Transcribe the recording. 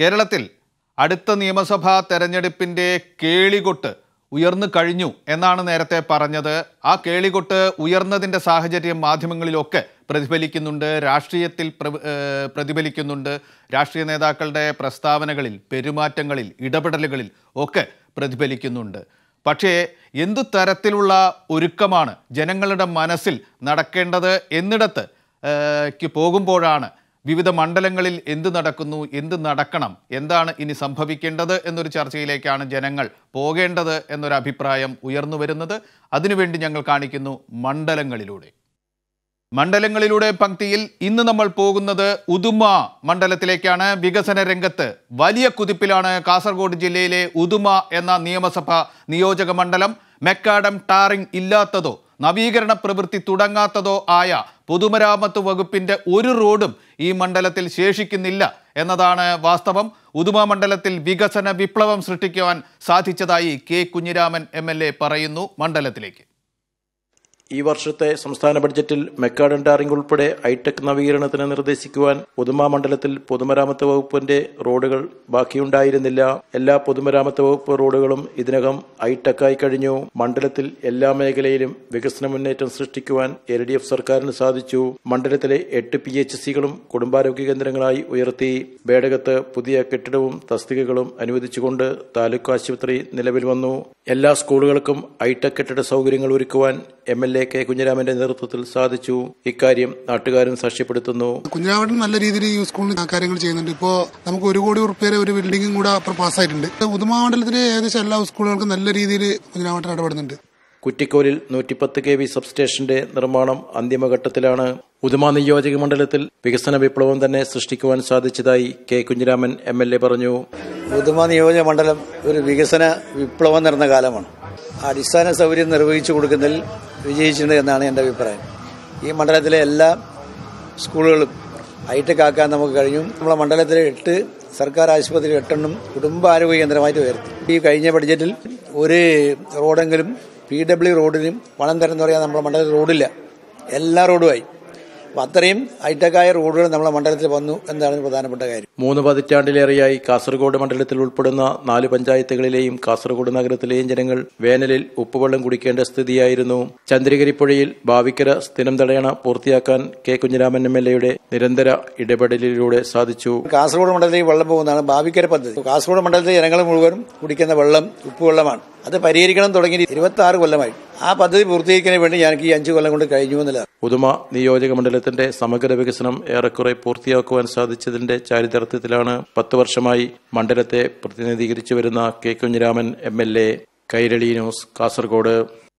കേരളത്തിൽ അടുത്ത നിയമസഭാ തെരഞ്ഞെടുപ്പിൻ്റെ കേളികൊട്ട് ഉയർന്നു കഴിഞ്ഞു എന്നാണ് നേരത്തെ പറഞ്ഞത് ആ കേളികൊട്ട് ഉയർന്നതിൻ്റെ സാഹചര്യം മാധ്യമങ്ങളിലൊക്കെ പ്രതിഫലിക്കുന്നുണ്ട് രാഷ്ട്രീയത്തിൽ പ്രതിഫലിക്കുന്നുണ്ട് രാഷ്ട്രീയ നേതാക്കളുടെ പ്രസ്താവനകളിൽ പെരുമാറ്റങ്ങളിൽ ഇടപെടലുകളിൽ ഒക്കെ പ്രതിഫലിക്കുന്നുണ്ട് പക്ഷേ എന്തു തരത്തിലുള്ള ഒരുക്കമാണ് ജനങ്ങളുടെ മനസ്സിൽ നടക്കേണ്ടത് എന്നിടത്ത് പോകുമ്പോഴാണ് വിവിധ മണ്ഡലങ്ങളിൽ എന്ത് നടക്കുന്നു എന്ത് നടക്കണം എന്താണ് ഇനി സംഭവിക്കേണ്ടത് എന്നൊരു ചർച്ചയിലേക്കാണ് ജനങ്ങൾ പോകേണ്ടത് എന്നൊരു അഭിപ്രായം ഉയർന്നു വരുന്നത് അതിനുവേണ്ടി ഞങ്ങൾ കാണിക്കുന്നു മണ്ഡലങ്ങളിലൂടെ മണ്ഡലങ്ങളിലൂടെ പങ്ക്തിയിൽ ഇന്ന് നമ്മൾ പോകുന്നത് ഉദുമ മണ്ഡലത്തിലേക്കാണ് വികസന രംഗത്ത് വലിയ കുതിപ്പിലാണ് കാസർഗോഡ് ജില്ലയിലെ ഉദുമ എന്ന നിയമസഭ നിയോജക മണ്ഡലം മെക്കാഡം ടാറിംഗ് ഇല്ലാത്തതോ നവീകരണ പ്രവൃത്തി തുടങ്ങാത്തതോ ആയ പൊതുമരാമത്ത് വകുപ്പിൻ്റെ ഒരു റോഡും ഈ മണ്ഡലത്തിൽ ശേഷിക്കുന്നില്ല എന്നതാണ് വാസ്തവം ഉദുമ മണ്ഡലത്തിൽ വികസന വിപ്ലവം സൃഷ്ടിക്കുവാൻ സാധിച്ചതായി കെ കുഞ്ഞിരാമൻ എം പറയുന്നു മണ്ഡലത്തിലേക്ക് ഈ വർഷത്തെ സംസ്ഥാന ബഡ്ജറ്റിൽ മെക്കാഡൻ ടാറിംഗ് ഉൾപ്പെടെ ഹൈടെക് നവീകരണത്തിന് നിർദ്ദേശിക്കുവാൻ പൊതുമാ മണ്ഡലത്തിൽ പൊതുമരാമത്ത് വകുപ്പിന്റെ റോഡുകൾ ബാക്കിയുണ്ടായിരുന്നില്ല എല്ലാ പൊതുമരാമത്ത് വകുപ്പ് റോഡുകളും ഇതിനകം ഹൈടെക്കായി കഴിഞ്ഞു മണ്ഡലത്തിൽ എല്ലാ മേഖലയിലും വികസന മുന്നേറ്റം സൃഷ്ടിക്കുവാൻ എൽ ഡി എഫ് സർക്കാരിന് സാധിച്ചു മണ്ഡലത്തിലെ എട്ട് പി എച്ച് സികളും കുടുംബാരോഗ്യ കേന്ദ്രങ്ങളായി ഉയർത്തി ബേടകത്ത് പുതിയ കെട്ടിടവും തസ്തികകളും അനുവദിച്ചുകൊണ്ട് താലൂക്ക് ആശുപത്രി നിലവിൽ വന്നു എല്ലാ സ്കൂളുകൾക്കും ഹൈടെക് കെട്ടിട സൗകര്യങ്ങൾ ഒരുക്കുവാൻ M L L A K കുഞ്ഞിരാമന്റെ നേതൃത്വത്തിൽ സാധിച്ചു ഇക്കാര്യം നാട്ടുകാരും സാക്ഷ്യപ്പെടുത്തുന്നു കുഞ്ഞിരാമൻ നല്ല രീതിയിൽ ഈ സ്കൂളിൽ കാര്യങ്ങൾ ചെയ്യുന്നുണ്ട് ഇപ്പോ നമുക്ക് ഒരു കോടി ഉറപ്പേരെ ഒരു ബിൽഡിംഗും കൂടെ അപ്പുറം പാസ്സായിട്ടുണ്ട് ഉദുമ ഏകദേശം എല്ലാ സ്കൂളുകൾക്കും നല്ല രീതിയിൽ കുഞ്ഞിരാമൻ ഇടപെടുന്നുണ്ട് കുറ്റിക്കോലിൽ നൂറ്റിപ്പത്ത് കെ വി സബ്സ്റ്റേഷന്റെ നിർമ്മാണം അന്തിമഘട്ടത്തിലാണ് ഉദുമ നിയോജക മണ്ഡലത്തിൽ വികസന വിപ്ലവം തന്നെ സൃഷ്ടിക്കുവാൻ സാധിച്ചതായി K Kunhiraman M L A പറഞ്ഞു ഉദുമ നിയോജക മണ്ഡലം ഒരു വികസന വിപ്ലവം നിറഞ്ഞ കാലമാണ് അടിസ്ഥാന സൗകര്യം നിർവഹിച്ചു കൊടുക്കുന്നതിൽ വിജയിച്ചിട്ടുണ്ട് എന്നാണ് എൻ്റെ അഭിപ്രായം ഈ മണ്ഡലത്തിലെ എല്ലാ സ്കൂളുകളും ഹൈടെക് ആക്കാൻ നമുക്ക് കഴിഞ്ഞു നമ്മളെ മണ്ഡലത്തിലെ എട്ട് സർക്കാർ ആശുപത്രി എട്ടെണ്ണം കുടുംബാരോഗ്യ കേന്ദ്രമായിട്ട് ഉയർത്തി ഈ കഴിഞ്ഞ ബഡ്ജറ്റിൽ ഒരു റോഡെങ്കിലും പി ഡബ്ല്യു റോഡിനും പണം തരം എന്ന് പറയാൻ നമ്മുടെ മണ്ഡലത്തിൽ റോഡില്ല എല്ലാ റോഡുമായി അത്രയും ഹൈടെക്കായ റോഡുകൾ നമ്മുടെ മണ്ഡലത്തിൽ വന്നു എന്നാണ് പ്രധാനപ്പെട്ട കാര്യം മൂന്ന് പതിറ്റാണ്ടിലേറെയായി കാസർഗോഡ് മണ്ഡലത്തിൽ ഉൾപ്പെടുന്ന നാല് പഞ്ചായത്തുകളിലെയും കാസർഗോഡ് നഗരത്തിലെയും ജനങ്ങൾ വേനലിൽ ഉപ്പുവെള്ളം കുടിക്കേണ്ട സ്ഥിതിയായിരുന്നു ചന്ദ്രഗിരിപ്പുഴയിൽ ഭാവിക്കര സ്ഥിരം തടയണ പൂർത്തിയാക്കാൻ കെ കുഞ്ഞിരാമൻ എം എൽ എയുടെ നിരന്തര ഇടപെടലിലൂടെ സാധിച്ചു കാസർഗോഡ് മണ്ഡലത്തിൽ വെള്ളം പോകുന്നതാണ് ഭാവിക്കര പദ്ധതി കാസർഗോഡ് മണ്ഡലത്തിലെ ജനങ്ങൾ മുഴുവനും കുടിക്കുന്ന വെള്ളം ഉപ്പുവെള്ളമാണ് അത് പരിഹരിക്കണം തുടങ്ങി ഇരുപത്തി കൊല്ലമായി ആ പദ്ധതി പൂർത്തീകരിക്കാൻ വേണ്ടി ഞാൻ ഈ അഞ്ചു കൊല്ലം കൊണ്ട് കഴിഞ്ഞു എന്നില്ല പുതുമ നിയോജക മണ്ഡലത്തിന്റെ സമഗ്ര വികസനം ഏറെക്കുറെ പൂർത്തിയാക്കുവാൻ സാധിച്ചതിന്റെ ചാരിതാർത്ഥ്യത്തിലാണ് പത്ത് വർഷമായി മണ്ഡലത്തെ പ്രതിനിധീകരിച്ചു വരുന്ന K Kunhiraman M L A Kairali news Kasaragod